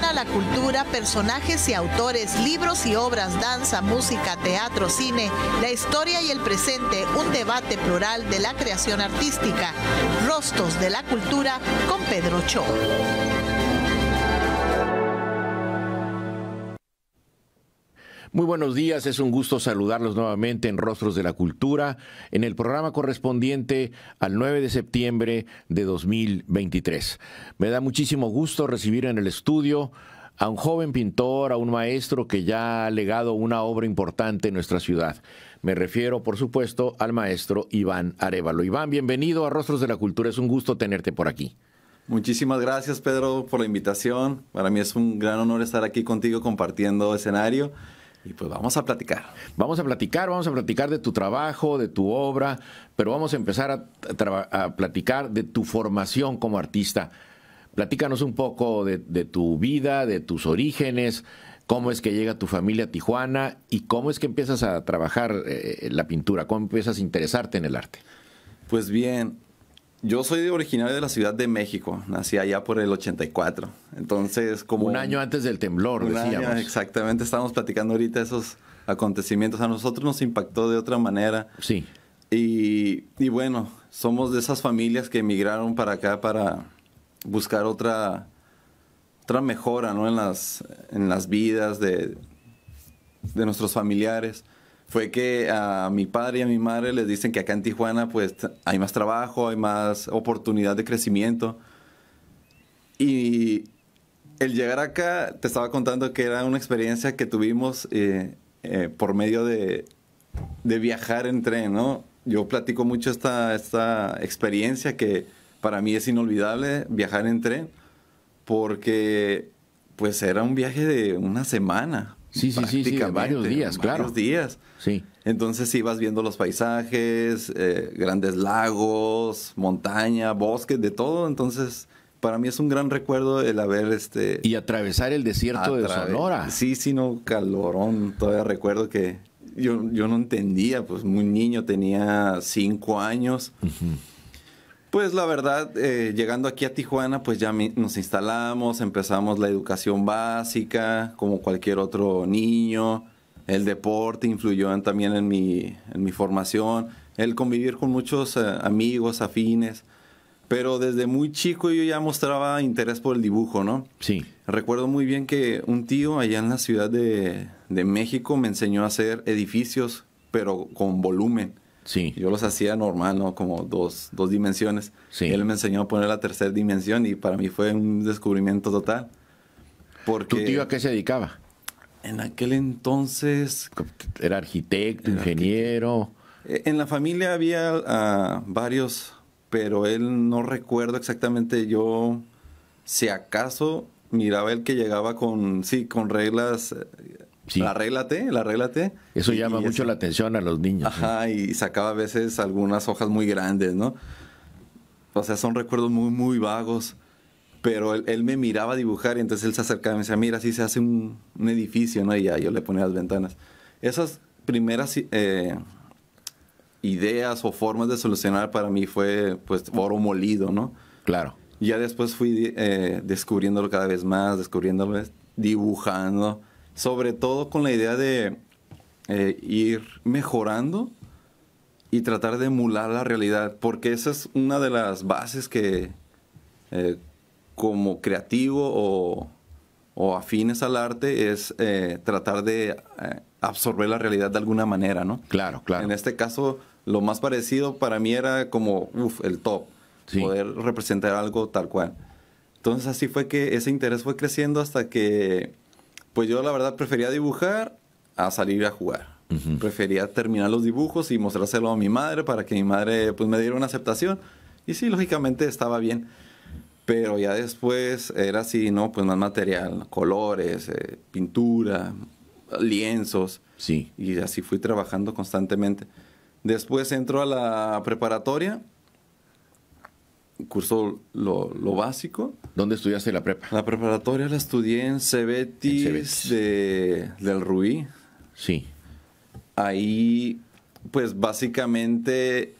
a la cultura, personajes y autores, libros y obras, danza, música, teatro, cine, la historia y el presente, un debate plural de la creación artística, Rostros de la Cultura con Pedro Cho. Muy buenos días, es un gusto saludarlos nuevamente en Rostros de la Cultura, en el programa correspondiente al 9 de septiembre de 2023. Me da muchísimo gusto recibir en el estudio a un joven pintor, a un maestro que ya ha legado una obra importante en nuestra ciudad. Me refiero, por supuesto, al maestro Iván Arevalo. Iván, bienvenido a Rostros de la Cultura, es un gusto tenerte por aquí. Muchísimas gracias, Pedro, por la invitación. Para mí es un gran honor estar aquí contigo compartiendo escenario y pues vamos a platicar. Vamos a platicar, vamos a platicar de tu trabajo, de tu obra, pero vamos a empezar a, platicar de tu formación como artista. Platícanos un poco de, tu vida, de tus orígenes, cómo es que llega tu familia a Tijuana y cómo es que empiezas a trabajar eh, la pintura, cómo empiezas a interesarte en el arte. Pues bien, yo soy originario de la Ciudad de México, nací allá por el 84. Entonces, como... Un año antes del temblor, decíamos. exactamente, estábamos platicando ahorita esos acontecimientos. A nosotros nos impactó de otra manera. Sí. Y, bueno, somos de esas familias que emigraron para acá para buscar otra, otra mejora ¿no? en, las, en las vidas de, de nuestros familiares fue que a mi padre y a mi madre les dicen que acá en Tijuana pues hay más trabajo, hay más oportunidad de crecimiento. Y el llegar acá, te estaba contando que era una experiencia que tuvimos eh, eh, por medio de, viajar en tren, ¿no? Yo platico mucho esta, esta experiencia que para mí es inolvidable, viajar en tren, porque pues era un viaje de una semana, Sí, sí, sí, sí, varios días, varios días. Sí. Entonces ibas viendo los paisajes, eh, grandes lagos, montaña, bosque, de todo. Entonces, para mí es un gran recuerdo el haber este. Y atravesar el desierto de Sonora. Sí, sí, no, calorón. Todavía recuerdo que yo, no entendía, pues muy niño, tenía cinco años. Pues la verdad, eh, llegando aquí a Tijuana, pues ya nos instalamos, empezamos la educación básica, como cualquier otro niño. El deporte influyó también en mi, en mi formación, el convivir con muchos eh, amigos afines. Pero desde muy chico yo ya mostraba interés por el dibujo, ¿no? Sí. Recuerdo muy bien que un tío allá en la Ciudad de, de México me enseñó a hacer edificios, pero con volumen. Sí. Yo los hacía normal, ¿no? Como dos, dos dimensiones. Él me enseñó a poner la tercera dimensión y para mí fue un descubrimiento total. Porque ¿Tu tío a qué se dedicaba? En aquel entonces... Era arquitecto, ingeniero. E, en la familia había ah, varios, pero él no recuerdo exactamente yo, si acaso miraba el que llegaba con, sí, con reglas eh, la arréglate, la arréglate. Eso llama mucho la atención a los niños. Ajá, y sacaba a veces algunas hojas muy grandes, ¿no? O sea, son recuerdos muy, muy vagos. Pero él, me miraba dibujar y entonces él se acercaba y me decía, mira, así se hace un, edificio, ¿no? Y ya yo le ponía las ventanas. Esas primeras eh, ideas o formas de solucionar para mí fue, pues, oro molido, ¿no? Claro. Ya después fui eh, descubriéndolo cada vez más, descubriéndolo, dibujando sobre todo con la idea de eh, ir mejorando y tratar de emular la realidad, porque esa es una de las bases que eh, como creativo o, afines al arte es eh, tratar de absorber la realidad de alguna manera, ¿no? Claro, claro. En este caso, lo más parecido para mí era como, el top, poder representar algo tal cual. Entonces así fue que ese interés fue creciendo hasta que pues yo la verdad prefería dibujar a salir a jugar. Prefería terminar los dibujos y mostrárselo a mi madre para que mi madre pues me diera una aceptación. Y sí, lógicamente estaba bien. Pero ya después era así, ¿no? Pues más material, colores, eh, pintura, lienzos. Sí. Y así fui trabajando constantemente. Después entro a la preparatoria Curso, lo, básico. ¿Dónde estudiaste la prepa? La preparatoria la estudié en Cebetis, De, del Rubí. Sí. Ahí, pues básicamente,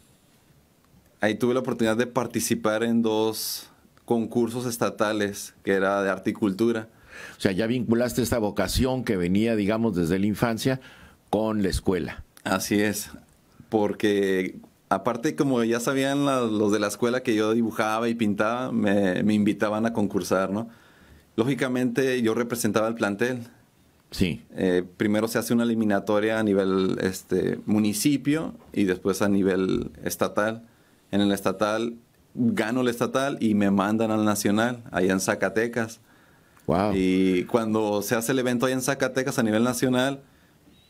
ahí tuve la oportunidad de participar en dos concursos estatales, que era de cultura. O sea, ya vinculaste esta vocación que venía, digamos, desde la infancia con la escuela. Así es, porque Aparte, como ya sabían los de la escuela que yo dibujaba y pintaba, me, invitaban a concursar, ¿no? Lógicamente yo representaba el plantel. Sí. Eh, primero se hace una eliminatoria a nivel este, municipio y después a nivel estatal. En el estatal gano el estatal y me mandan al nacional, allá en Zacatecas. Wow. Y cuando se hace el evento allá en Zacatecas a nivel nacional,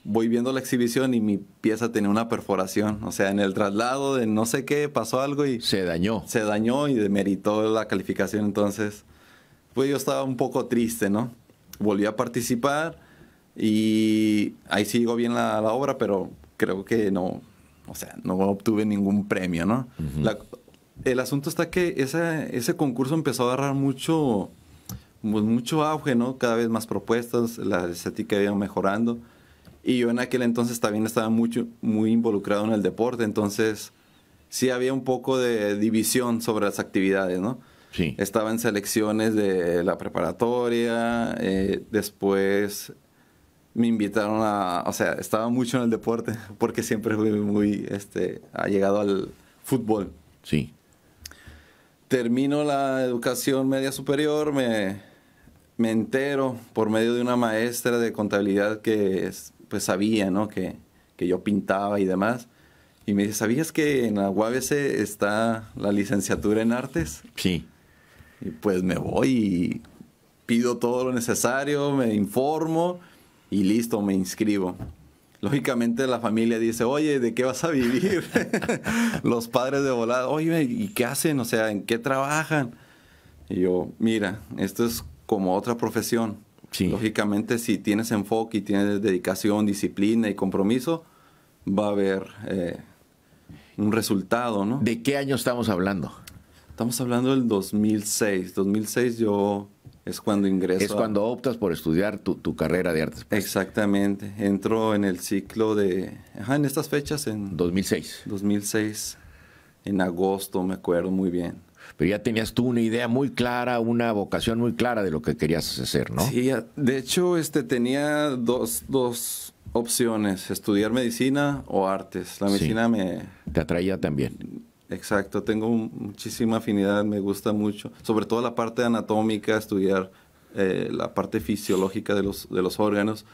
voy viendo la exhibición y mi pieza tenía una perforación. O sea, en el traslado de no sé qué pasó algo y... Se dañó. Se dañó y demeritó la calificación. Entonces, pues yo estaba un poco triste, ¿no? Volví a participar y ahí sigo bien la, obra, pero creo que no, o sea, no obtuve ningún premio, ¿no? el asunto está que ese, ese concurso empezó a agarrar mucho, pues, mucho auge, ¿no? Cada vez más propuestas, la estética iba mejorando y yo en aquel entonces también estaba mucho, muy involucrado en el deporte, entonces sí había un poco de división sobre las actividades, ¿no? Sí. Estaba en selecciones de la preparatoria, eh, después me invitaron a, o sea, estaba mucho en el deporte porque siempre fui muy, este, ha llegado al fútbol. Sí. Termino la educación media superior, me, me entero por medio de una maestra de contabilidad que es, pues sabía, ¿no? Que, que yo pintaba y demás. Y me dice, ¿sabías que en la UABC está la licenciatura en artes? Sí. Y pues me voy y pido todo lo necesario, me informo y listo, me inscribo. Lógicamente la familia dice, oye, ¿de qué vas a vivir? Los padres de volada, oye, ¿y qué hacen? O sea, ¿en qué trabajan? Y yo, mira, esto es como otra profesión. Lógicamente, si tienes enfoque y tienes dedicación, disciplina y compromiso, va a haber eh, un resultado, ¿no? ¿De qué año estamos hablando? Estamos hablando del 2006. 2006 yo es cuando ingreso. Es cuando optas por estudiar tu, tu carrera de artes. Exactamente. Entro en el ciclo de... en estas fechas, en... 2006. 2006, en agosto, me acuerdo muy bien pero ya tenías tú una idea muy clara, una vocación muy clara de lo que querías hacer, ¿no? Sí, de hecho, este, tenía dos, opciones, estudiar medicina o artes. La medicina me... Te atraía también. Exacto, tengo muchísima afinidad, me gusta mucho, sobre todo la parte anatómica, estudiar eh, la parte fisiológica de los, de los órganos.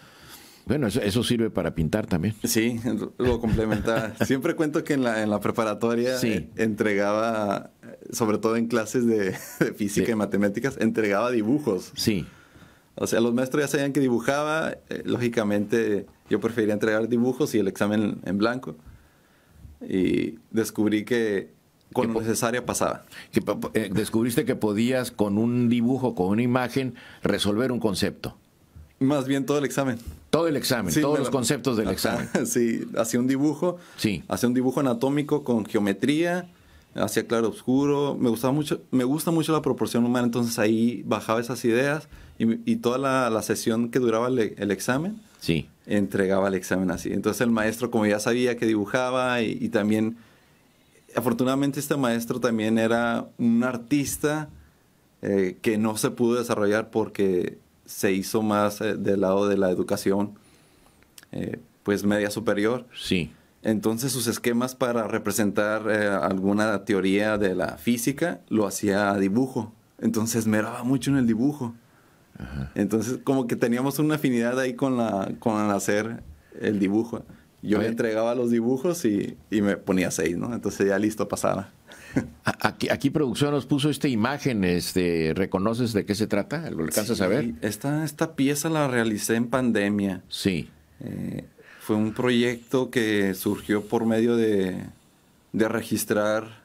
Bueno, eso, sirve para pintar también. Sí, lo complementa. Siempre cuento que en la, en la preparatoria eh, entregaba sobre todo en clases de, física y matemáticas, entregaba dibujos. Sí. O sea, los maestros ya sabían que dibujaba, eh, lógicamente yo prefería entregar dibujos y el examen en blanco. Y descubrí que con necesaria pasaba. Eh, descubriste que podías con un dibujo, con una imagen, resolver un concepto. Más bien todo el examen. Todo el examen, todos los conceptos del examen. Sí, hacía un dibujo. Sí. Hacía un dibujo anatómico con geometría hacía claro oscuro, me gustaba mucho, me gusta mucho la proporción humana, entonces ahí bajaba esas ideas y, toda la, sesión que duraba el, examen, sí. entregaba el examen así. Entonces el maestro, como ya sabía que dibujaba y, también, afortunadamente este maestro también era un artista eh, que no se pudo desarrollar porque se hizo más eh, del lado de la educación, eh, pues media superior. Sí. Entonces sus esquemas para representar eh, alguna teoría de la física lo hacía a dibujo. Entonces me daba mucho en el dibujo. Entonces como que teníamos una afinidad ahí con, la, con hacer el dibujo. Yo le entregaba los dibujos y, me ponía seis, ¿no? Entonces ya listo, pasaba. Aquí, aquí producción nos puso esta imagen, este, ¿reconoces de qué se trata? ¿Lo alcanzas a ver? Esta, esta pieza la realicé en pandemia. Sí. Eh, fue un proyecto que surgió por medio de, registrar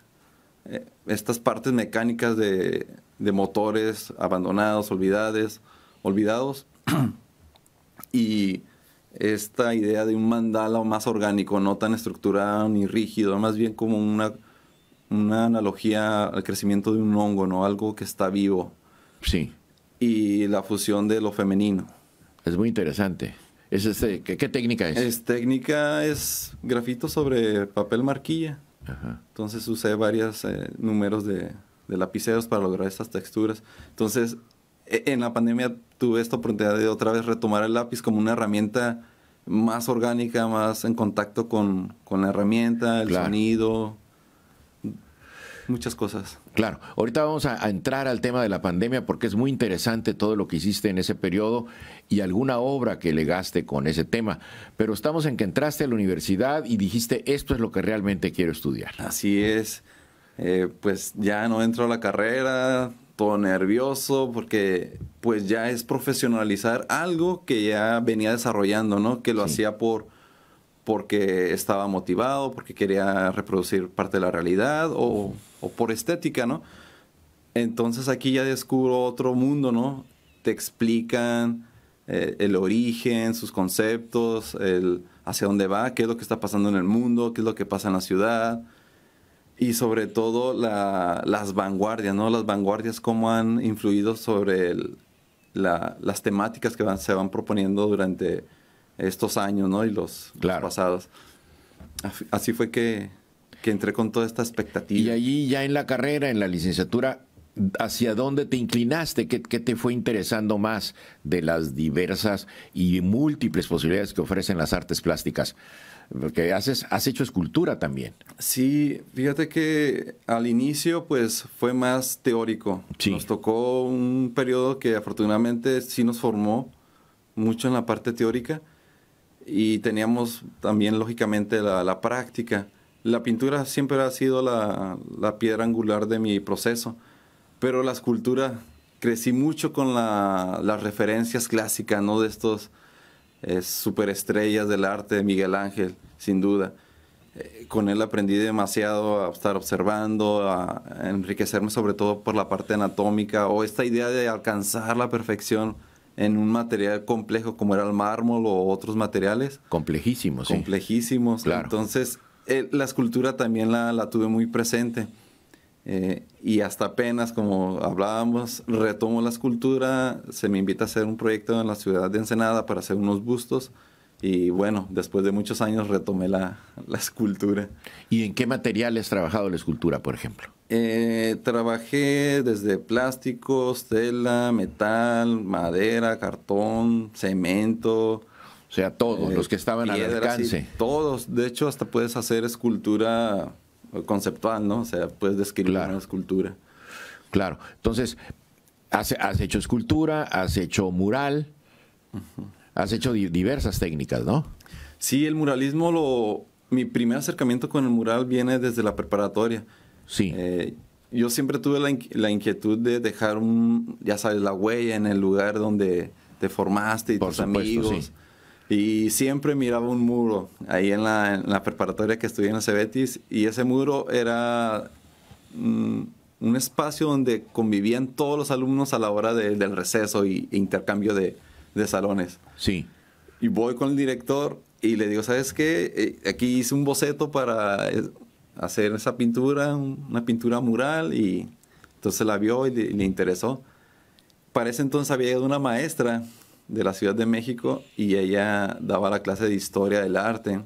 eh, estas partes mecánicas de, motores abandonados, olvidados. y esta idea de un mandala más orgánico, no tan estructurado ni rígido, más bien como una, una analogía al crecimiento de un hongo, ¿no? Algo que está vivo. Sí. Y la fusión de lo femenino. Es muy interesante. Es este, ¿qué, técnica es? Es técnica, es grafito sobre papel marquilla. Entonces usé varios eh, números de, lapiceros para lograr estas texturas. Entonces, e, en la pandemia tuve esta oportunidad de otra vez retomar el lápiz como una herramienta más orgánica, más en contacto con, la herramienta, el sonido, muchas cosas. Claro, ahorita vamos a, entrar al tema de la pandemia porque es muy interesante todo lo que hiciste en ese periodo y alguna obra que legaste con ese tema. Pero estamos en que entraste a la universidad y dijiste, esto es lo que realmente quiero estudiar. Así es, eh, pues ya no entro a la carrera, todo nervioso porque pues ya es profesionalizar algo que ya venía desarrollando, ¿no? Que lo hacía por porque estaba motivado, porque quería reproducir parte de la realidad o o por estética, ¿no? Entonces aquí ya descubro otro mundo, ¿no? Te explican eh, el origen, sus conceptos, el hacia dónde va, qué es lo que está pasando en el mundo, qué es lo que pasa en la ciudad y sobre todo las vanguardias, ¿no? Las vanguardias cómo han influido sobre las temáticas que se van proponiendo durante estos años, ¿no? Y los pasados. Así fue que que entré con toda esta expectativa. Y allí ya en la carrera, en la licenciatura, ¿hacia dónde te inclinaste? ¿Qué, te fue interesando más de las diversas y múltiples posibilidades que ofrecen las artes plásticas? Porque haces, has hecho escultura también. Sí, fíjate que al inicio pues fue más teórico. Nos tocó un periodo que afortunadamente sí nos formó mucho en la parte teórica y teníamos también lógicamente la, la práctica la pintura siempre ha sido la, piedra angular de mi proceso, pero la escultura crecí mucho con las referencias clásicas, ¿no? De estos eh, superestrellas del arte de Miguel Ángel, sin duda. Eh, con él aprendí demasiado a estar observando, a enriquecerme sobre todo por la parte anatómica o esta idea de alcanzar la perfección en un material complejo como era el mármol o otros materiales. Complejísimos. Complejísimos. Claro. Entonces, eh, la escultura también la, tuve muy presente. Eh, y hasta apenas, como hablábamos, retomo la escultura, se me invita a hacer un proyecto en la ciudad de Ensenada para hacer unos bustos. Y bueno, después de muchos años retomé la, escultura. ¿Y en qué materiales has trabajado la escultura, por ejemplo? Eh, trabajé desde plásticos, tela, metal, madera, cartón, cemento, o sea, todos los que eh, estaban al alcance. todos, de hecho, hasta puedes hacer escultura conceptual, ¿no? O sea, puedes describir una escultura. Claro, entonces, has, hecho escultura, has hecho mural, has hecho diversas técnicas, ¿no? Sí, el muralismo, lo, mi primer acercamiento con el mural viene desde la preparatoria. Sí. Eh, yo siempre tuve la, inquietud de dejar un, ya sabes, la huella en el lugar donde te formaste y tus amigos. Y siempre miraba un muro ahí en la, preparatoria que estudié en el Cebetis y ese muro era mm, un espacio donde convivían todos los alumnos a la hora del receso y e intercambio de, salones. Sí. Y voy con el director y le digo, ¿sabes qué? Eh, aquí hice un boceto para eh, hacer esa pintura, una pintura mural y entonces la vio y le, interesó. Para ese entonces había ido una maestra de la Ciudad de México y ella daba la clase de historia del arte.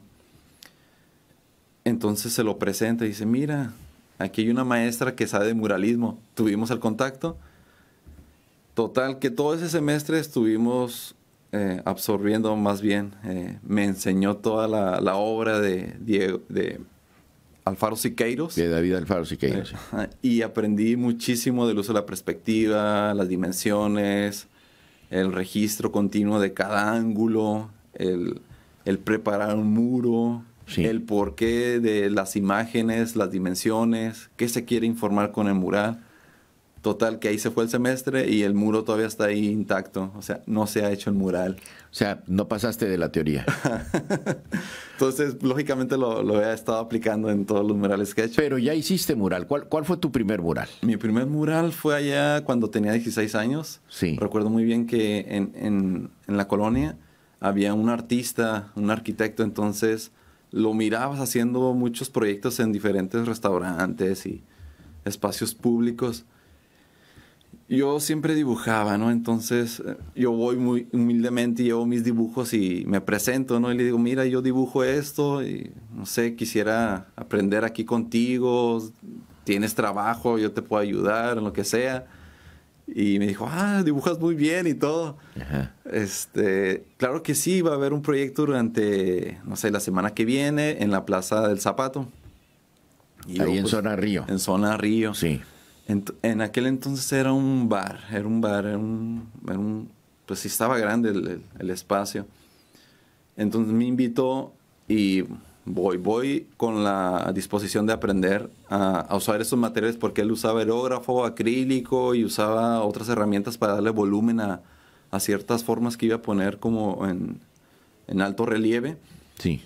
Entonces se lo presenta y dice, mira, aquí hay una maestra que sabe de muralismo. Tuvimos el contacto. Total, que todo ese semestre estuvimos eh, absorbiendo más bien. Eh, me enseñó toda la, obra de, Diego, de Alfaro Siqueiros. De David Alfaro Siqueiros. Eh, y aprendí muchísimo del uso de la perspectiva, las dimensiones, el registro continuo de cada ángulo, el, preparar un muro, el porqué de las imágenes, las dimensiones, qué se quiere informar con el mural. Total, que ahí se fue el semestre y el muro todavía está ahí intacto. O sea, no se ha hecho el mural. O sea, no pasaste de la teoría. Entonces, lógicamente lo, he estado aplicando en todos los murales que he hecho. Pero ya hiciste mural. ¿Cuál, ¿Cuál fue tu primer mural? Mi primer mural fue allá cuando tenía 16 años. Sí. Recuerdo muy bien que en, en la colonia había un artista, un arquitecto. Entonces, lo mirabas haciendo muchos proyectos en diferentes restaurantes y espacios públicos yo siempre dibujaba, ¿no? Entonces eh, yo voy muy humildemente y llevo mis dibujos y me presento, ¿no? Y le digo, mira, yo dibujo esto y no sé, quisiera aprender aquí contigo, tienes trabajo, yo te puedo ayudar, en lo que sea. Y me dijo, ah, dibujas muy bien y todo. Este, claro que sí, va a haber un proyecto durante, no sé, la semana que viene en la Plaza del Zapato. Y Ahí en pues, Zona Río. En Zona Río. Sí. En, en, aquel entonces era un bar, era un bar, era un, pues sí estaba grande el, el, espacio. Entonces me invitó y voy, voy con la disposición de aprender a, usar esos materiales porque él usaba aerógrafo, acrílico y usaba otras herramientas para darle volumen a, a ciertas formas que iba a poner como en, en alto relieve. Sí.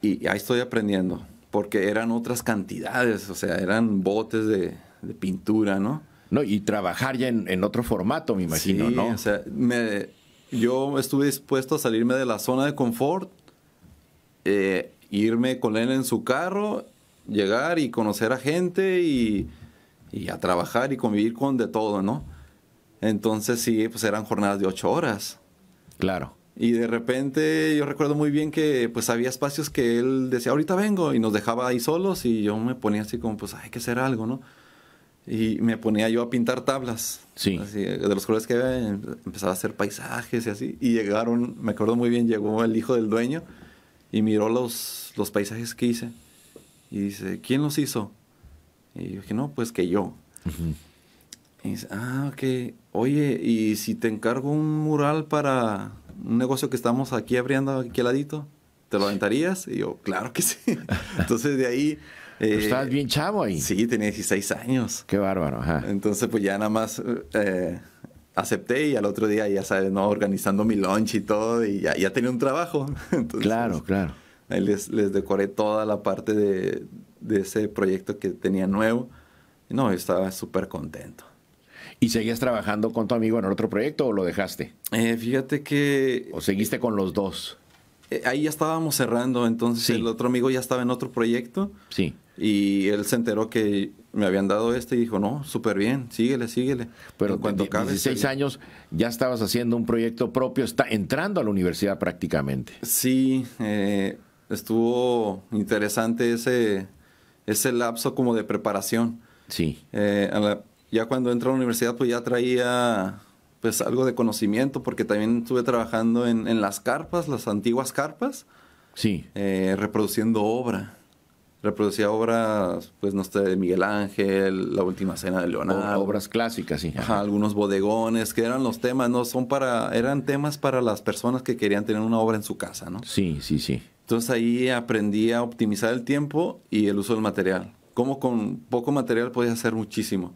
Y, y ahí estoy aprendiendo porque eran otras cantidades, o sea, eran botes de de pintura, ¿no? No, y trabajar ya en, en otro formato, me imagino, sí, ¿no? O sea, me, yo estuve dispuesto a salirme de la zona de confort, eh, irme con él en su carro, llegar y conocer a gente y, y, a trabajar y convivir con de todo, ¿no? Entonces sí, pues eran jornadas de ocho horas. Claro. Y de repente yo recuerdo muy bien que pues había espacios que él decía, ahorita vengo, y nos dejaba ahí solos y yo me ponía así como, pues hay que hacer algo, ¿no? Y me ponía yo a pintar tablas. Sí. de los colores que había, em, empezaba a hacer paisajes y así. Y llegaron, me acuerdo muy bien, llegó el hijo del dueño y miró los, los paisajes que hice. Y dice, ¿quién los hizo? Y yo dije, no, pues que yo. Y dice, ah, ok. Oye, ¿y si te encargo un mural para un negocio que estamos aquí abriendo aquí al ladito? ¿Te lo aventarías? Y yo, claro que sí. Entonces de ahí eh, estabas bien chavo ahí. Sí, tenía 16 años. Qué bárbaro, ajá. Entonces, pues ya nada más eh, acepté y al otro día, ya sabes, ¿no? Organizando mi lunch y todo, y ya, tenía un trabajo. claro, claro. les, decoré toda la parte de, ese proyecto que tenía nuevo. no, estaba súper contento. ¿Y seguías trabajando con tu amigo en el otro proyecto o lo dejaste? Eh, fíjate que... ¿O seguiste con los dos? ahí ya estábamos cerrando, entonces el otro amigo ya estaba en otro proyecto. Sí. Y él se enteró que me habían dado este y dijo, no, súper bien, síguele, síguele. Pero en cuanto En 16 años ya estabas haciendo un proyecto propio, está entrando a la universidad prácticamente. Sí, eh, estuvo interesante ese, ese lapso como de preparación. Sí. Eh, ya cuando entré a la universidad, pues ya traía pues algo de conocimiento, porque también estuve trabajando en, las carpas, las antiguas carpas. Sí. Eh, reproduciendo obra reproducía obras, pues no sé, de Miguel Ángel, La Última Cena de Leonardo. obras clásicas, sí. Ajá, algunos bodegones, que eran los temas, ¿no? Son para, eran temas para las personas que querían tener una obra en su casa, ¿no? Sí, sí, sí. Entonces ahí aprendí a optimizar el tiempo y el uso del material. Cómo con poco material podía hacer muchísimo.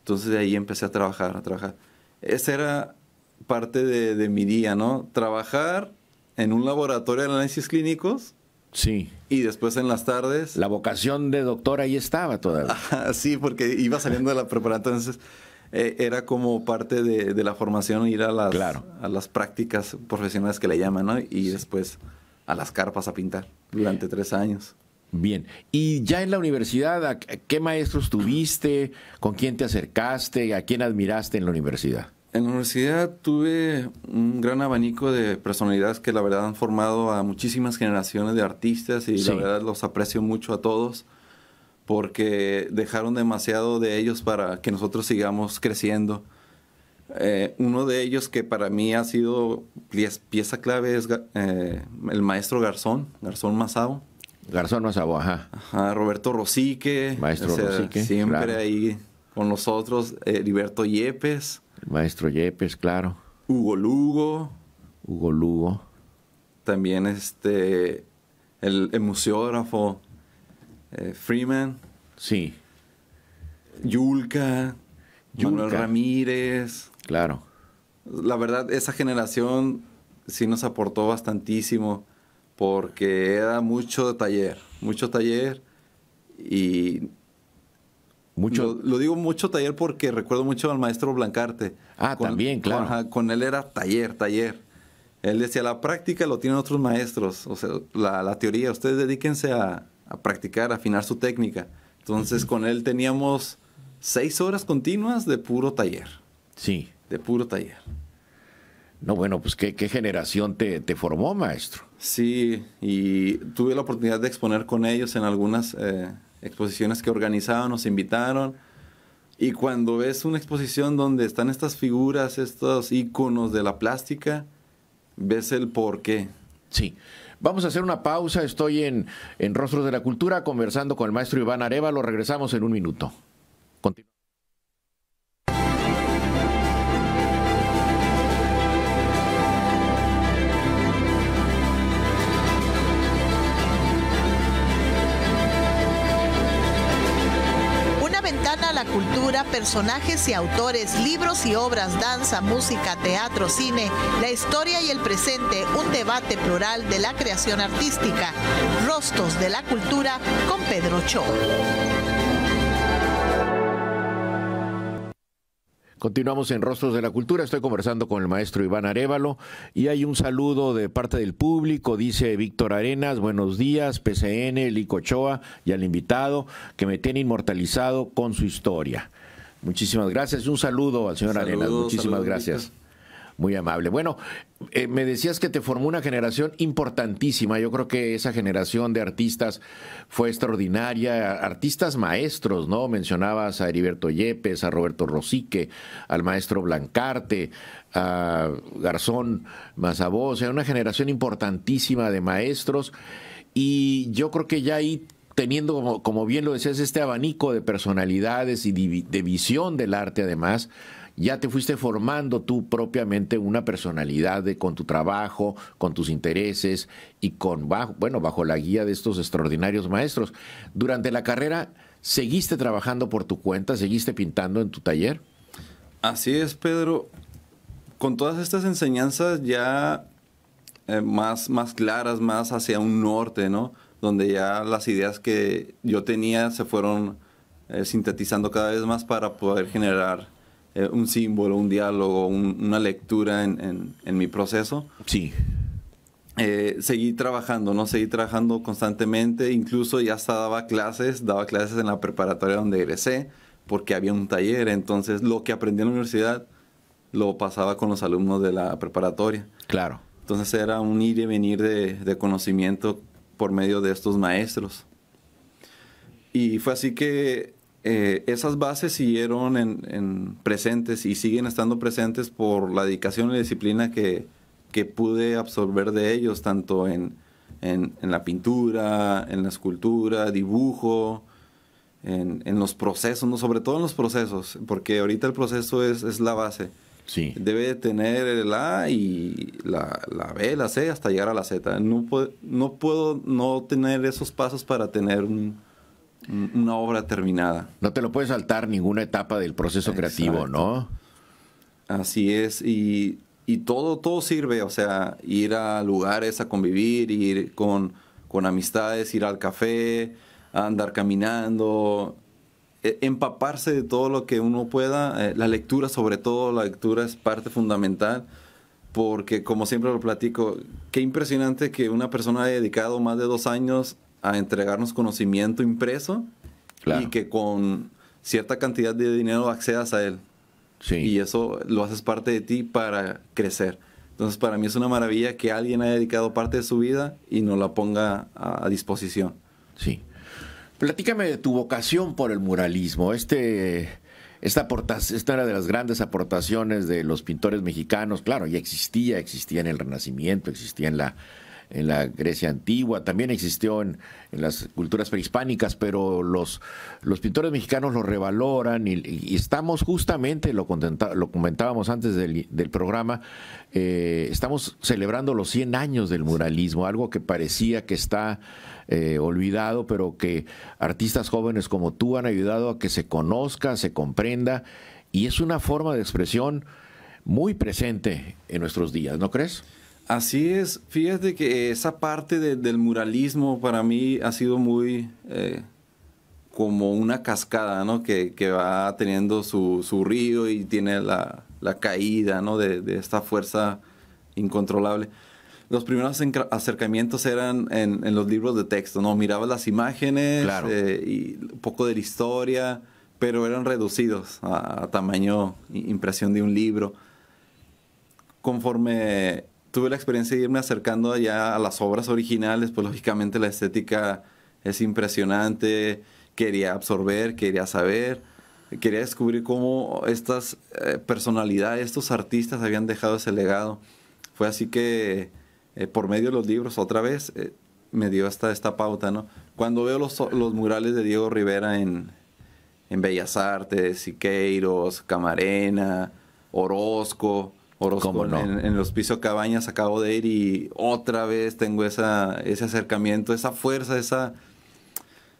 Entonces de ahí empecé a trabajar, a trabajar. Esa era parte de, de mi día, ¿no? Trabajar en un laboratorio de análisis clínicos Sí. Y después en las tardes. La vocación de doctor ahí estaba todavía. Ah, sí, porque iba saliendo de la preparatoria, entonces eh, era como parte de, la formación ir a las, prácticas profesionales que le llaman, ¿no? Y después a las carpas a pintar durante tres años. Bien, y ya en la universidad, ¿qué maestros tuviste? ¿Con quién te acercaste? ¿A quién admiraste en la universidad? En la universidad tuve un gran abanico de personalidades que la verdad han formado a muchísimas generaciones de artistas y la verdad los aprecio mucho a todos porque dejaron demasiado de ellos para que nosotros sigamos creciendo. Eh, uno de ellos que para mí ha sido pieza clave es eh, el maestro Garzón, Garzón Masao. Garzón Masao, ajá. Roberto Rosique. Maestro Rosique. Siempre ahí con nosotros. Eh, Heriberto Yepes maestro Yepes, claro. Hugo Lugo. Hugo Lugo. También este, el, museógrafo eh, Freeman. Sí. Yulka, Yulka, Manuel Ramírez. Claro. La verdad, esa generación sí nos aportó bastantísimo porque era mucho taller, mucho taller y lo, digo mucho taller porque recuerdo mucho al maestro Blancarte. Ah, también, claro. Con, él era taller, taller. Él decía, la práctica lo tienen otros maestros, o sea, la, teoría, ustedes dedíquense a, a, practicar, a afinar su técnica. Entonces, con él teníamos seis horas continuas de puro taller. Sí. De puro taller. No, bueno, pues qué, generación te, formó, maestro. Sí, y tuve la oportunidad de exponer con ellos en algunas... Eh, exposiciones que organizaban, nos invitaron. Y cuando ves una exposición donde están estas figuras, estos iconos de la plástica, ves el por qué. Sí. Vamos a hacer una pausa. Estoy en, en Rostros de la Cultura conversando con el maestro Iván Arevalo. Regresamos en un minuto. a la cultura, personajes y autores, libros y obras, danza, música, teatro, cine, la historia y el presente, un debate plural de la creación artística. Rostros de la cultura con Pedro Cho. Continuamos en Rostros de la Cultura. Estoy conversando con el maestro Iván Arevalo y hay un saludo de parte del público. Dice Víctor Arenas, buenos días, PCN, Licochoa y al invitado que me tiene inmortalizado con su historia. Muchísimas gracias. Un saludo al señor Arenas. Muchísimas gracias. Muy amable. Bueno, eh, me decías que te formó una generación importantísima. Yo creo que esa generación de artistas fue extraordinaria. Artistas maestros, ¿no? Mencionabas a Heriberto Yepes, a Roberto Rosique, al maestro Blancarte, a Garzón Mazabó. O sea, una generación importantísima de maestros. Y yo creo que ya ahí teniendo, como, como bien lo decías, este abanico de personalidades y de visión del arte además, ya te fuiste formando tú propiamente una personalidad con tu trabajo, con tus intereses y con bajo, bueno, bajo la guía de estos extraordinarios maestros. Durante la carrera, ¿seguiste trabajando por tu cuenta? ¿Seguiste pintando en tu taller? Así es, Pedro. Con todas estas enseñanzas ya eh, más, más claras, más hacia un norte, ¿no? Donde ya las ideas que yo tenía se fueron eh, sintetizando cada vez más para poder generar eh, un símbolo, un diálogo, una lectura en, mi proceso. Sí. Eh, seguí trabajando, ¿no? Seguí trabajando constantemente, incluso ya hasta daba clases, daba clases en la preparatoria donde egresé, porque había un taller, entonces lo que aprendí en la universidad lo pasaba con los alumnos de la preparatoria. Claro. Entonces era un ir y venir de conocimiento por medio de estos maestros. Y fue así que eh, esas bases siguieron en, presentes y siguen estando presentes por la dedicación y disciplina que, pude absorber de ellos, tanto en, en, la pintura, en la escultura, dibujo, en, los procesos, no, sobre todo en los procesos, porque ahorita el proceso es, la base. Debe tener la A y la, B, la C, hasta llegar a la Z. No, no puedo no tener esos pasos para tener un una obra terminada. No te lo puedes saltar ninguna etapa del proceso creativo, ¿no? Así es, y, todo, todo sirve, o sea, ir a lugares a convivir, ir con, con amistades, ir al café, andar caminando, e, empaparse de todo lo que uno pueda. Eh, la lectura, sobre todo, la lectura es parte fundamental, porque como siempre lo platico, qué impresionante que una persona haya dedicado más de dos años a entregarnos conocimiento impreso y que con cierta cantidad de dinero accedas a él. Y eso lo haces parte de ti para crecer. Entonces, para mí es una maravilla que alguien haya dedicado parte de su vida y nos la ponga a, disposición. Sí. Platícame de tu vocación por el muralismo. Este, esta, esta era de las grandes aportaciones de los pintores mexicanos. Claro, ya existía, existía en el Renacimiento, existía en la, en la Grecia antigua, también existió en, las culturas prehispánicas, pero los, los pintores mexicanos lo revaloran y, estamos justamente, lo, comentábamos antes del, programa, eh, estamos celebrando los 100 años del muralismo, algo que parecía que está eh, olvidado, pero que artistas jóvenes como tú han ayudado a que se conozca, se comprenda y es una forma de expresión muy presente en nuestros días, ¿no crees? Así es, fíjate que esa parte del muralismo para mí ha sido muy eh, como una cascada, ¿no? Que, va teniendo su, río y tiene la, caída, ¿no? De, esta fuerza incontrolable. Los primeros acercamientos eran en, los libros de texto, ¿no? Miraba las imágenes eh, y un poco de la historia, pero eran reducidos a, a tamaño, impresión de un libro. Conforme tuve la experiencia de irme acercando allá a las obras originales, pues lógicamente la estética es impresionante, quería absorber, quería saber, quería descubrir cómo estas eh, personalidades, estos artistas habían dejado ese legado. Fue así que eh, por medio de los libros otra vez eh, me dio esta, esta pauta, ¿no? Cuando veo los, murales de Diego Rivera en, en Bellas Artes, Siqueiros, Camarena, Orozco, Orozco en, los pisos cabañas acabo de ir y otra vez tengo esa, ese acercamiento, esa fuerza, esa...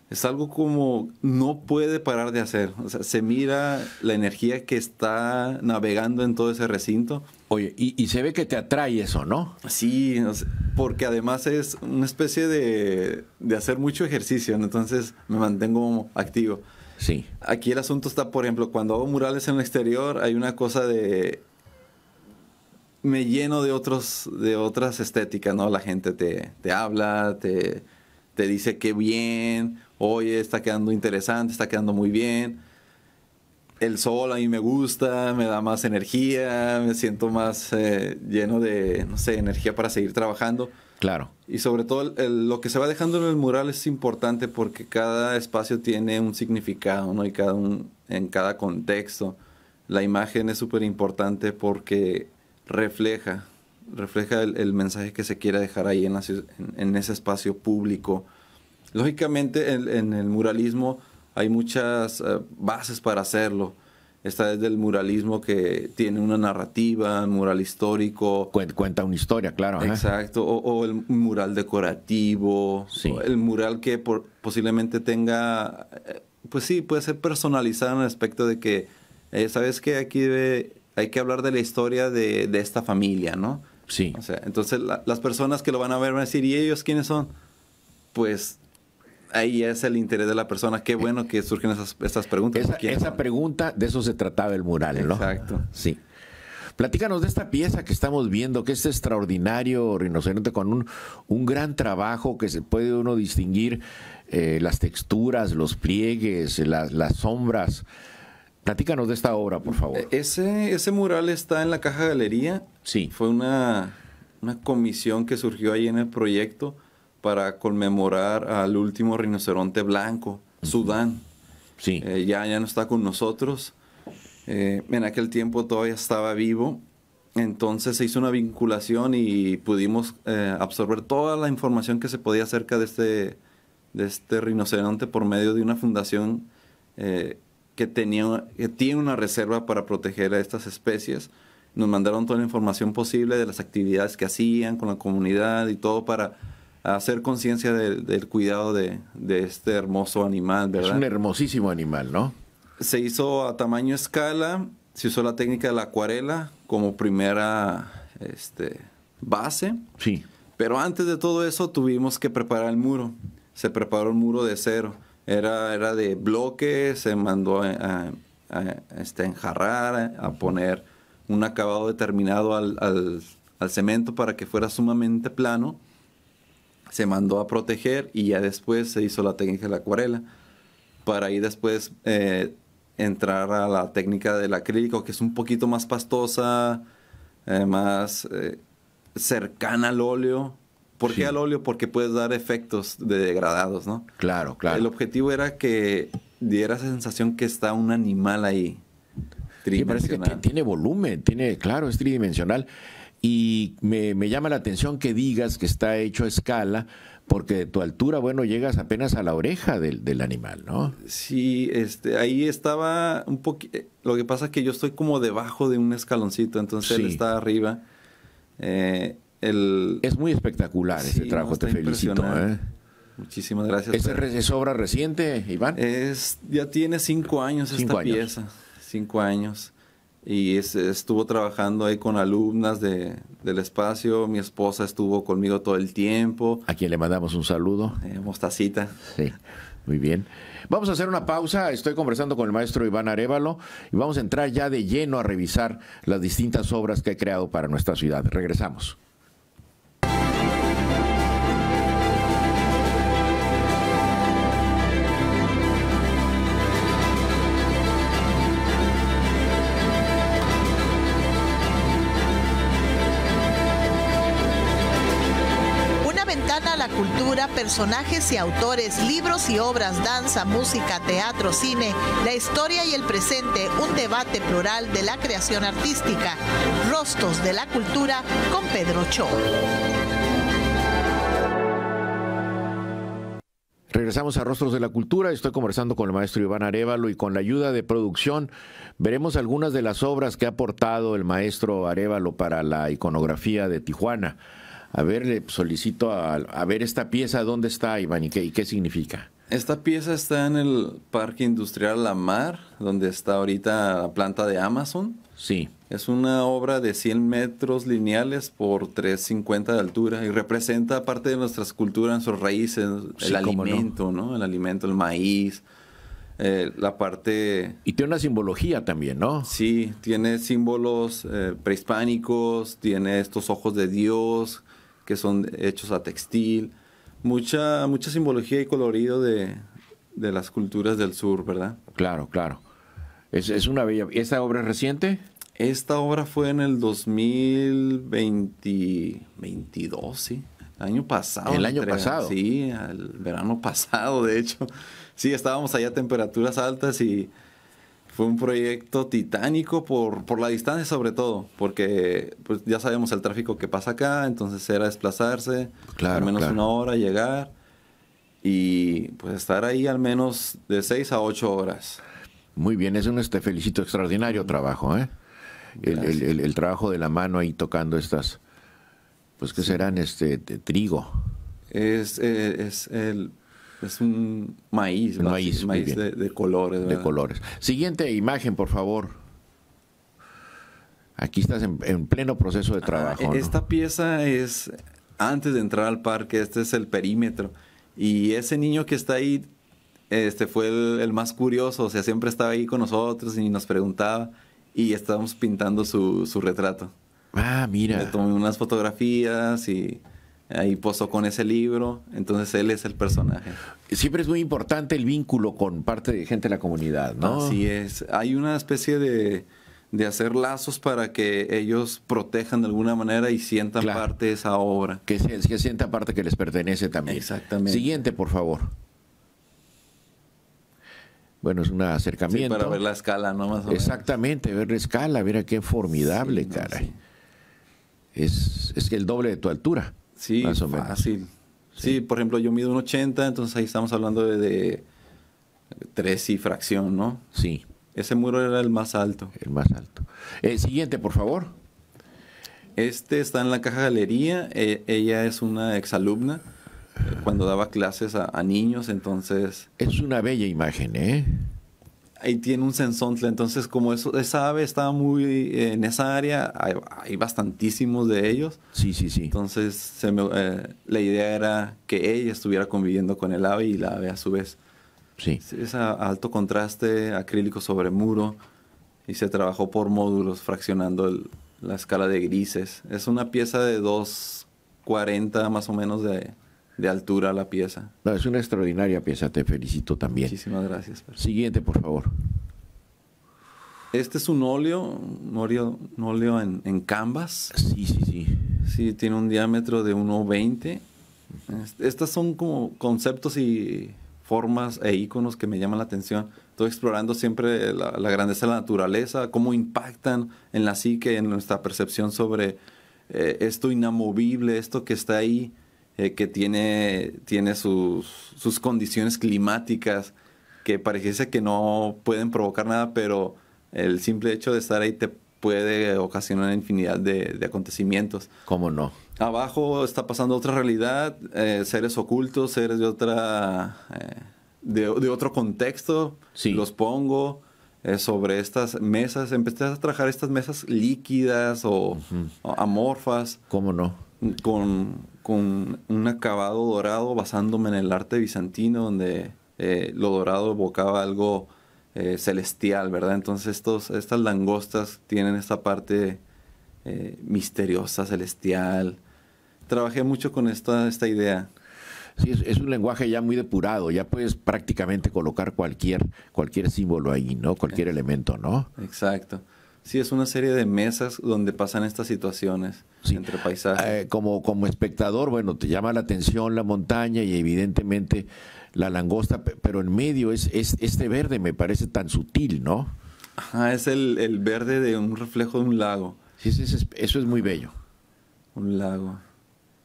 Es algo como no puede parar de hacer. O sea, se mira la energía que está navegando en todo ese recinto. Oye, y, se ve que te atrae eso, ¿no? Sí, porque además es una especie de, de hacer mucho ejercicio, entonces me mantengo activo. Sí. Aquí el asunto está, por ejemplo, cuando hago murales en el exterior, hay una cosa de me lleno de, otros, de otras estéticas, ¿no? La gente te, habla, te, te dice qué bien, oye, está quedando interesante, está quedando muy bien. El sol a mí me gusta, me da más energía, me siento más eh, lleno de, no sé, energía para seguir trabajando. Claro. Y sobre todo lo que se va dejando en el mural es importante porque cada espacio tiene un significado, ¿no? Y cada en cada contexto. La imagen es súper importante porque refleja, refleja el, mensaje que se quiere dejar ahí en, ese espacio público. Lógicamente en, el muralismo hay muchas eh, bases para hacerlo. Esta es el muralismo que tiene una narrativa, mural histórico. Cuenta una historia, claro. Exacto, o, el mural decorativo, el mural que posiblemente tenga, eh, pues sí, puede ser personalizado en el aspecto de que, eh, ¿sabes qué? Aquí debe hay que hablar de la historia de, esta familia, ¿no? Sí. entonces las personas que lo van a ver van a decir, ¿y ellos quiénes son? Pues ahí es el interés de la persona. Qué eh, bueno que surgen esas, preguntas. Esa, esa pregunta, de eso se trataba el mural, ¿no? Exacto. Sí. Platícanos de esta pieza que estamos viendo, que es extraordinario rinoceronte con un, gran trabajo que se puede uno distinguir eh, las texturas, los pliegues, las, las sombras. Platícanos de esta obra, por favor. E-, ese, ese mural está en la caja galería. Sí. Fue una, una comisión que surgió ahí en el proyecto para conmemorar al último rinoceronte blanco, Sudán. Sí. Eh, ya, ya no está con nosotros. Eh, en aquel tiempo todavía estaba vivo. Entonces se hizo una vinculación y pudimos eh, absorber toda la información que se podía acerca de este, de este rinoceronte por medio de una fundación que, tenía, que tiene una reserva para proteger a estas especies. Nos mandaron toda la información posible de las actividades que hacían con la comunidad y todo para hacer conciencia del cuidado de, este hermoso animal, ¿verdad? Es un hermosísimo animal, ¿no? Se hizo a tamaño escala, se usó la técnica de la acuarela como primera este, base. Sí. Pero antes de todo eso tuvimos que preparar el muro. Se preparó el muro de cero era, de bloque, se mandó a, este, enjarrar, a poner un acabado determinado al, cemento para que fuera sumamente plano. Se mandó a proteger y ya después se hizo la técnica de la acuarela. Para ahí después eh, entrar a la técnica del acrílico, que es un poquito más pastosa, eh, más eh, cercana al óleo ¿Por qué al óleo? Porque puedes dar efectos de degradados, ¿no? Claro, claro. El objetivo era que diera esa sensación que está un animal ahí. tridimensional. tiene volumen, tiene, claro, es tridimensional. Y me, llama la atención que digas que está hecho a escala, porque de tu altura, bueno, llegas apenas a la oreja del, animal, ¿no? Sí, este, ahí estaba un poquito. Eh, lo que pasa es que yo estoy como debajo de un escaloncito, entonces él está arriba. Eh, es muy espectacular ese trabajo, te felicito. ¿eh? Muchísimas gracias. ¿Esa es obra reciente, Iván? Es, ya tiene cinco años esta pieza, cinco años. Y estuvo trabajando ahí con alumnas del espacio. Mi esposa estuvo conmigo todo el tiempo. A quien le mandamos un saludo. Eh, mostacita. Sí. Muy bien. Vamos a hacer una pausa. Estoy conversando con el maestro Iván Arevalo y vamos a entrar ya de lleno a revisar las distintas obras que ha creado para nuestra ciudad. Regresamos. personajes y autores, libros y obras, danza, música, teatro, cine, la historia y el presente, un debate plural de la creación artística, Rostros de la Cultura con Pedro Cho. Regresamos a Rostros de la Cultura. Estoy conversando con el maestro Iván Arevalo y con la ayuda de producción veremos algunas de las obras que ha aportado el maestro Arevalo para la iconografía de Tijuana a ver, le solicito a, ver esta pieza, ¿dónde está, Iván? ¿Y qué, significa? Esta pieza está en el Parque Industrial La Mar, donde está ahorita la planta de Amazon. Sí. Es una obra de 100 metros lineales por 350 de altura y representa parte de nuestras culturas, sus raíces, el alimento, no. El alimento, el maíz, eh, la parte... Y tiene una simbología también, ¿no? Sí, tiene símbolos eh, prehispánicos, tiene estos ojos de Dios, que son hechos a textil, mucha, mucha simbología y colorido de, de las culturas del sur, ¿verdad? Claro, claro. Es, una bella... ¿Esta obra es reciente? Esta obra fue en el 2022 sí. El año pasado. El año pasado. Sí, el verano pasado, de hecho. Sí, estábamos allá a temperaturas altas y fue un proyecto titánico por, la distancia sobre todo, porque pues, ya sabemos el tráfico que pasa acá, entonces era desplazarse, al menos una hora llegar y pues estar ahí al menos de seis a ocho horas. Muy bien, es un este felicito extraordinario trabajo, ¿eh? El, trabajo de la mano ahí tocando estas, pues que serán este trigo. es, eh, es el es un maíz, un maíz, de, colores. De colores. Siguiente imagen, por favor. Aquí estás en, pleno proceso de ah, trabajo. E-, esta pieza es antes de entrar al parque, este es el perímetro. Y ese niño que está ahí este fue el, más curioso, o sea, siempre estaba ahí con nosotros y nos preguntaba y estábamos pintando su, su retrato. Ah, mira. Le tomé unas fotografías y ahí posó con ese libro, entonces él es el personaje. Siempre es muy importante el vínculo con parte de gente de la comunidad, ¿no? Así es, hay una especie de, hacer lazos para que ellos protejan de alguna manera y sientan parte de esa obra. Que, se, sientan parte que les pertenece también. Exactamente. Siguiente, por favor. Bueno, es un acercamiento. para ver la escala, ¿no? Más Exactamente, ver la escala, mira qué formidable, cara. es el doble de tu altura. Sí, fácil. Sí. por ejemplo, yo mido un 80, entonces ahí estamos hablando de, tres y fracción, ¿no? Sí. Ese muro era el más alto. El más alto. El eh, siguiente, por favor. Este está en la caja galería. Eh, ella es una exalumna. Eh, cuando daba clases a, a, niños, entonces... Es una bella imagen, ¿eh? ahí tiene un sensontle. Entonces, como eso, esa ave estaba muy eh, en esa área, hay, bastantísimos de ellos. Sí, sí, sí. Entonces, se eh, la idea era que ella estuviera conviviendo con el ave y la ave a su vez. Sí. Es alto contraste, acrílico sobre muro, y se trabajó por módulos, fraccionando la escala de grises. Es una pieza de 2.40 más o menos de, de altura la pieza. es una extraordinaria pieza, te felicito también. Muchísimas gracias. Siguiente, por favor. Este es un óleo, un óleo, óleo en, en, canvas. Sí, sí, sí. Sí, tiene un diámetro de 1,20. Estas son como conceptos y formas e iconos que me llaman la atención. Estoy explorando siempre la, grandeza de la naturaleza, cómo impactan en la psique, en nuestra percepción sobre eh, esto inamovible, esto que está ahí eh, que tiene, tiene sus, condiciones climáticas que pareciese que no pueden provocar nada, pero el simple hecho de estar ahí te puede ocasionar infinidad de, acontecimientos. ¿Cómo no? Abajo está pasando otra realidad, eh, seres ocultos, seres de otra... Eh, de, otro contexto, sí. los pongo sobre estas mesas. Empecé a trabajar estas mesas líquidas o, o amorfas. ¿Cómo no? Con con un acabado dorado basándome en el arte bizantino donde eh, lo dorado evocaba algo eh, celestial, ¿verdad? Entonces estos, estas langostas tienen esta parte eh, misteriosa, celestial. Trabajé mucho con esta, esta idea. Sí, es, es, un lenguaje ya muy depurado, ya puedes prácticamente colocar cualquier, cualquier símbolo ahí, ¿no? Cualquier elemento, ¿no? Exacto. Sí, es una serie de mesas donde pasan estas situaciones entre paisajes. Eh, como, como espectador, bueno, te llama la atención la montaña y evidentemente la langosta, pero en medio es, es este verde me parece tan sutil, ¿no? Ajá, es el, el verde de un reflejo de un lago. Sí, sí, eso es muy bello. Un lago.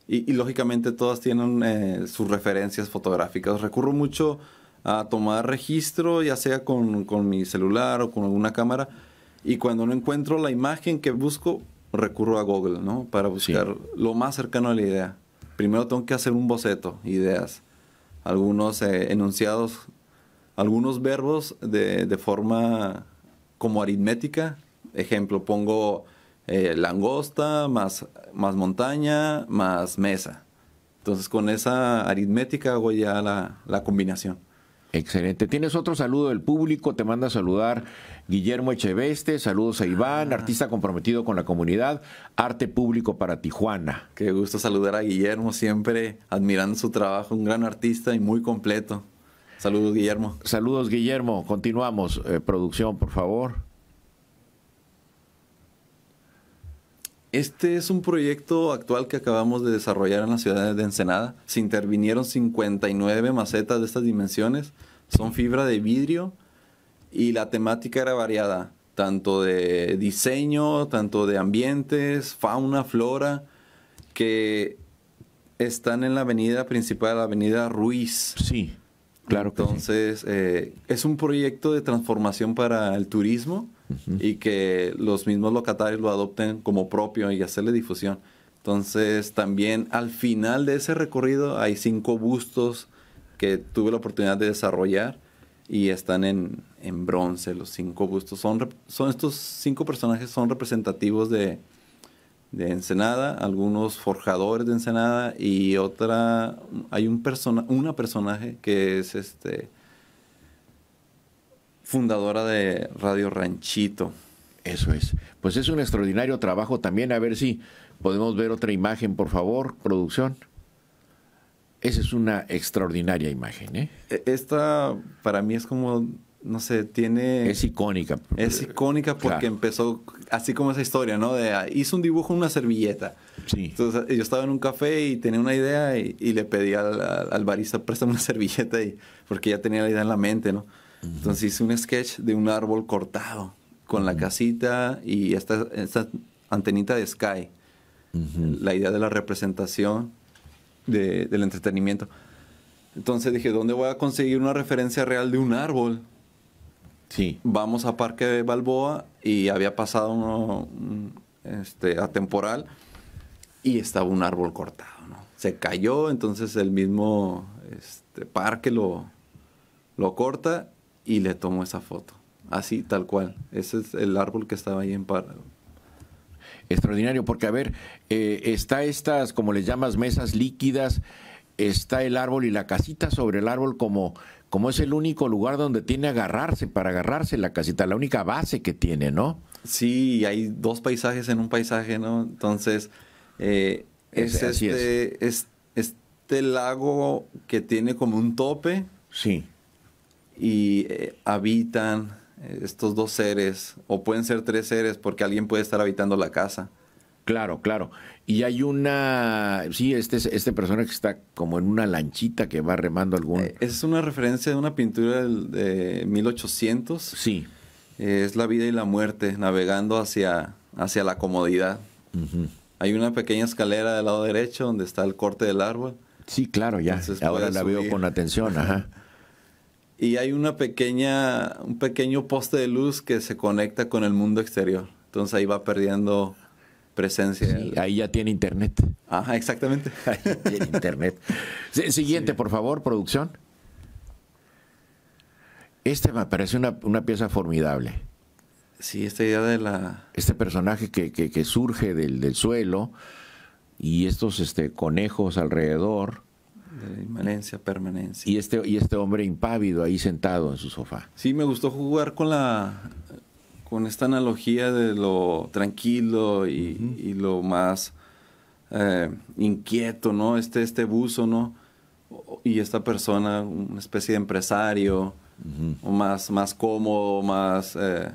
Y, lógicamente todas tienen eh, sus referencias fotográficas. Recurro mucho a tomar registro, ya sea con, con mi celular o con alguna cámara y cuando no encuentro la imagen que busco, recurro a Google, ¿no? Para buscar lo más cercano a la idea. Primero tengo que hacer un boceto, ideas, algunos eh, enunciados, algunos verbos de, forma como aritmética. Ejemplo, pongo eh, langosta más, más montaña más mesa. Entonces con esa aritmética hago ya la combinación. Excelente. Tienes otro saludo del público, te manda a saludar Guillermo Echeveste, saludos a ah. Iván, artista comprometido con la comunidad, arte público para Tijuana. Qué gusto saludar a Guillermo, siempre admirando su trabajo, un gran artista y muy completo. Saludos Guillermo. Saludos Guillermo, continuamos. Eh, producción, por favor. Este es un proyecto actual que acabamos de desarrollar en la ciudad de Ensenada. Se intervinieron 59 macetas de estas dimensiones son fibra de vidrio y la temática era variada, tanto de diseño, tanto de ambientes, fauna, flora, que están en la avenida principal, la avenida Ruiz. Sí, claro. Entonces, eh, es un proyecto de transformación para el turismo y que los mismos locatarios lo adopten como propio y hacerle difusión. Entonces, también al final de ese recorrido hay cinco bustos que tuve la oportunidad de desarrollar y están en, bronce los cinco bustos. Son, son estos cinco personajes son representativos de, Ensenada, algunos forjadores de Ensenada y otra, hay un persona, una personaje que es este fundadora de Radio Ranchito. Eso es. Pues es un extraordinario trabajo también. A ver si podemos ver otra imagen, por favor, producción. Esa es una extraordinaria imagen, ¿eh? e, Esta para mí es como, no sé, tiene... Es icónica. Es icónica porque empezó así como esa historia, ¿no? De, ah, hizo un dibujo en una servilleta. Sí. Entonces yo estaba en un café y tenía una idea y, le pedí al, al, barista, préstame una servilleta y, porque ya tenía la idea en la mente, ¿no? Entonces hice un sketch de un árbol cortado con la casita y esta, esta antenita de Sky. La idea de la representación del entretenimiento. Entonces dije, ¿dónde voy a conseguir una referencia real de un árbol? Sí. Vamos a Parque Balboa y había pasado uno este, atemporal y estaba un árbol cortado, ¿no? Se cayó, entonces el mismo este, parque lo, lo corta y le tomó esa foto. Así, tal cual. Ese es el árbol que estaba ahí en Parque extraordinario, porque a ver, eh, está estas, como les llamas, mesas líquidas, está el árbol y la casita sobre el árbol como, como es el único lugar donde tiene agarrarse, para agarrarse la casita, la única base que tiene, ¿no? Sí, hay dos paisajes en un paisaje, ¿no? Entonces, eh, es, este, es. este lago que tiene como un tope. Sí. Y eh, habitan estos dos seres, o pueden ser tres seres, porque alguien puede estar habitando la casa. Claro, claro. Y hay una, sí, este, este persona que está como en una lanchita que va remando algún... Eh, es una referencia de una pintura de 1800. Sí. Eh, es la vida y la muerte, navegando hacia, hacia la comodidad. Hay una pequeña escalera del lado derecho donde está el corte del árbol. Sí, claro, ya. Ahora la veo con atención, ajá y hay una pequeña, un pequeño poste de luz que se conecta con el mundo exterior. Entonces ahí va perdiendo presencia. ahí ya tiene internet. Ajá, exactamente. Ahí ya tiene internet. Siguiente, por favor, producción. Este me parece una, pieza formidable. Sí, esta idea de la... Este personaje que, surge del, del, suelo y estos este, conejos alrededor de la inmanencia, permanencia. Y este, y este hombre impávido ahí sentado en su sofá. Sí, me gustó jugar con la con esta analogía de lo tranquilo y, lo más eh, inquieto, ¿no? Este, este buzo, ¿no? Y esta persona, una especie de empresario, o más, más cómodo, más eh,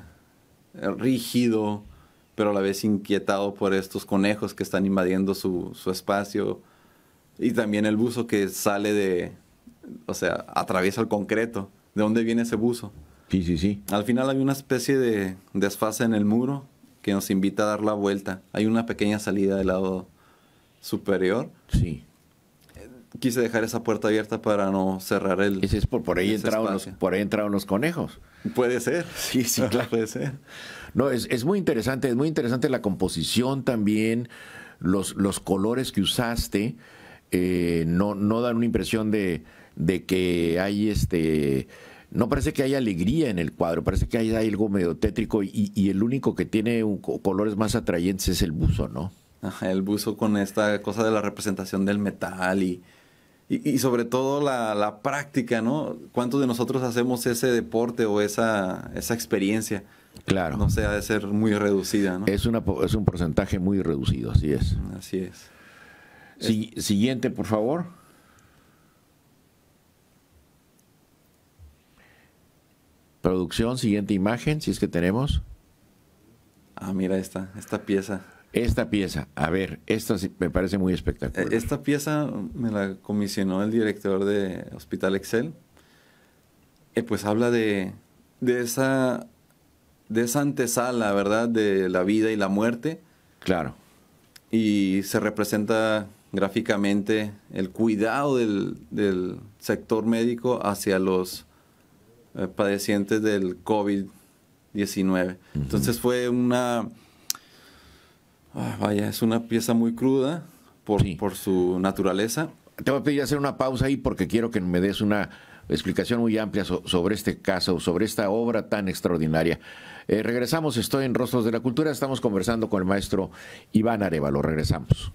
rígido, pero a la vez inquietado por estos conejos que están invadiendo su, su espacio y también el buzo que sale de, o sea, atraviesa el concreto. ¿De dónde viene ese buzo? Sí, sí, sí. Al final hay una especie de desfase en el muro que nos invita a dar la vuelta. Hay una pequeña salida del lado superior. Sí. Quise dejar esa puerta abierta para no cerrar el. Ese es por, por ahí entraron los, por ahí entraron conejos. Puede ser. Sí, sí, claro. Puede ser. No, es, muy interesante, es muy interesante la composición también, los, los colores que usaste. Eh, no, no dan una impresión de, que hay este no parece que haya alegría en el cuadro, parece que hay algo medio tétrico y, el único que tiene colores más atrayentes es el buzo, ¿no? Ajá, el buzo con esta cosa de la representación del metal y, y, sobre todo la, práctica, ¿no? ¿Cuántos de nosotros hacemos ese deporte o esa, esa experiencia? Claro. No se ha de ser muy reducida, ¿no? Es, una, es un porcentaje muy reducido, así es. Así es siguiente, por favor. Producción, siguiente imagen, si es que tenemos. Ah, mira esta, esta pieza. Esta pieza, a ver, esta me parece muy espectacular. E-, esta pieza me la comisionó el director de Hospital Excel. pues habla de, de, esa, de esa antesala, ¿verdad? De la vida y la muerte. Claro. Y se representa gráficamente el cuidado del, sector médico hacia los eh, padecientes del COVID-19. Entonces fue una, ah, vaya, es una pieza muy cruda por, por su naturaleza. Te voy a pedir hacer una pausa ahí porque quiero que me des una explicación muy amplia sobre este caso, sobre esta obra tan extraordinaria. Eh, regresamos, estoy en Rostros de la Cultura, estamos conversando con el maestro Iván Arevalo, regresamos.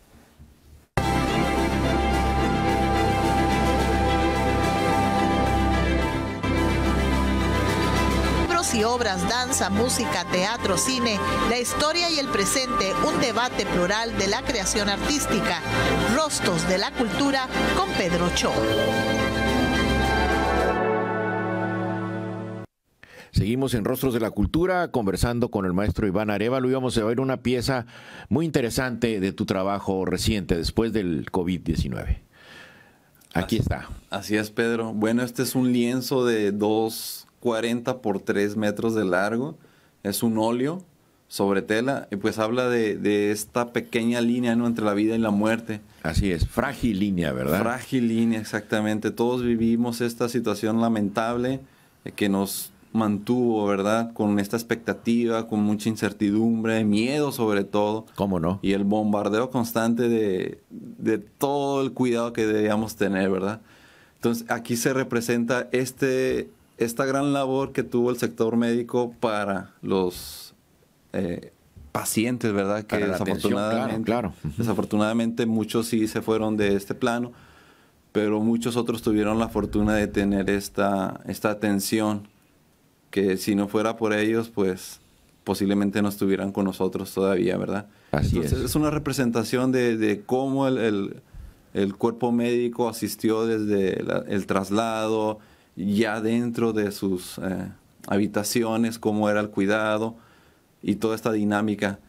obras, danza, música, teatro, cine, la historia y el presente, un debate plural de la creación artística, Rostros de la Cultura con Pedro Cho. Seguimos en Rostros de la Cultura conversando con el maestro Iván Arevalo y vamos a ver una pieza muy interesante de tu trabajo reciente después del COVID-19. Aquí está. Así es, Pedro. Bueno, este es un lienzo de dos 40 por 3 metros de largo. Es un óleo sobre tela y pues habla de, esta pequeña línea ¿no? entre la vida y la muerte. Así es, frágil línea, ¿verdad? Frágil línea, exactamente. Todos vivimos esta situación lamentable eh, que nos mantuvo, ¿verdad? Con esta expectativa, con mucha incertidumbre, miedo sobre todo. ¿Cómo no? Y el bombardeo constante de, de todo el cuidado que debíamos tener, ¿verdad? Entonces aquí se representa este, esta gran labor que tuvo el sector médico para los eh, pacientes, ¿verdad? Que desafortunadamente, claro, desafortunadamente muchos sí se fueron de este plano, pero muchos otros tuvieron la fortuna de tener esta, esta atención, que si no fuera por ellos, pues posiblemente no estuvieran con nosotros todavía, ¿verdad? Así Entonces, es. una representación de, cómo el, cuerpo médico asistió desde el traslado, ya dentro de sus eh, habitaciones, cómo era el cuidado y toda esta dinámica.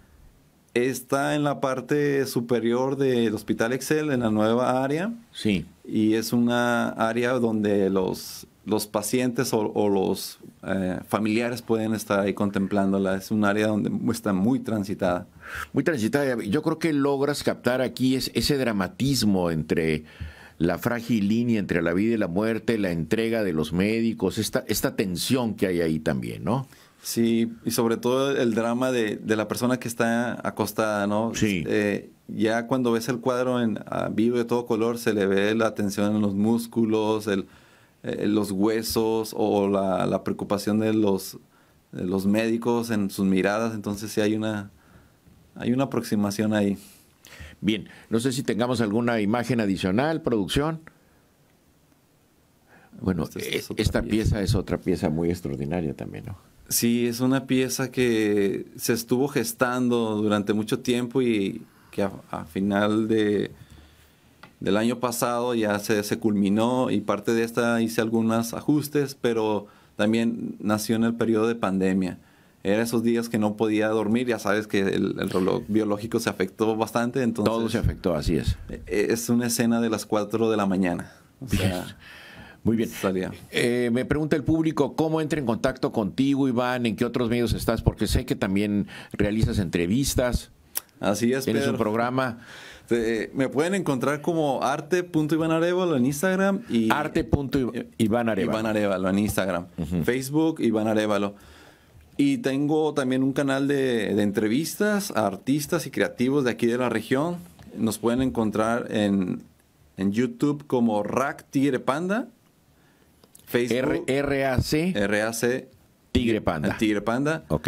Está en la parte superior del Hospital Excel, en la nueva área. Sí. Y es una área donde los, pacientes o, los eh, familiares pueden estar ahí contemplándola. Es un área donde está muy transitada. Muy transitada. Yo creo que logras captar aquí ese dramatismo entre la frágil línea entre la vida y la muerte, la entrega de los médicos, esta, esta tensión que hay ahí también, ¿no? Sí, y sobre todo el drama de, la persona que está acostada, ¿no? Sí. Eh, ya cuando ves el cuadro en vivo de todo color, se le ve la tensión en los músculos, el, eh, los huesos o la, preocupación de los, los médicos en sus miradas. Entonces sí hay una, hay una aproximación ahí. Bien, no sé si tengamos alguna imagen adicional, producción. Bueno, esta, eh, pieza. es otra pieza muy extraordinaria también, ¿no? Sí, es una pieza que se estuvo gestando durante mucho tiempo y que a, final de, del año pasado ya se, se, culminó y parte de esta hice algunos ajustes, pero también nació en el periodo de pandemia. Era esos días que no podía dormir, ya sabes que el, reloj biológico se afectó bastante, entonces... Todo se afectó, así es. E, es una escena de las 4 de la mañana. Muy bien. Eh, me pregunta el público, ¿cómo entra en contacto contigo, Iván? ¿En qué otros medios estás? Porque sé que también realizas entrevistas. Así es. Tienes un programa. me pueden encontrar como arte.ivanarevalo en Instagram y... Arte.ivanarevalo. Iván Arevalo en Instagram. Facebook, Iván Arevalo. Y tengo también un canal de, entrevistas a artistas y creativos de aquí de la región. Nos pueden encontrar en, en YouTube como Rack Tigre Panda. Facebook. R-A-C. R-A-C. Tigre Panda. Eh, Tigre Panda. Ok.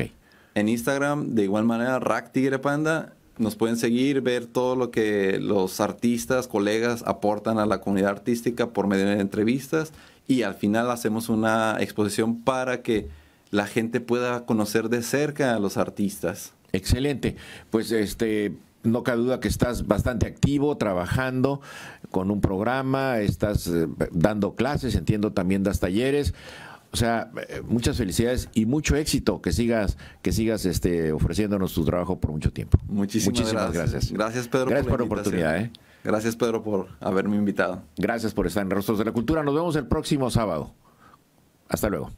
En Instagram, de igual manera, Rack Tigre Panda. Nos pueden seguir, ver todo lo que los artistas, colegas aportan a la comunidad artística por medio de entrevistas. Y al final hacemos una exposición para que la gente pueda conocer de cerca a los artistas. Excelente. Pues este no cabe duda que estás bastante activo, trabajando con un programa, estás eh, dando clases, entiendo también das talleres. O sea, eh, muchas felicidades y mucho éxito que sigas, que sigas este, ofreciéndonos tu trabajo por mucho tiempo. Muchísimas, gracias. gracias. Pedro. Gracias por la, oportunidad. ¿eh? Gracias, Pedro, por haberme invitado. Gracias por estar en Rostros de la Cultura. Nos vemos el próximo sábado. Hasta luego.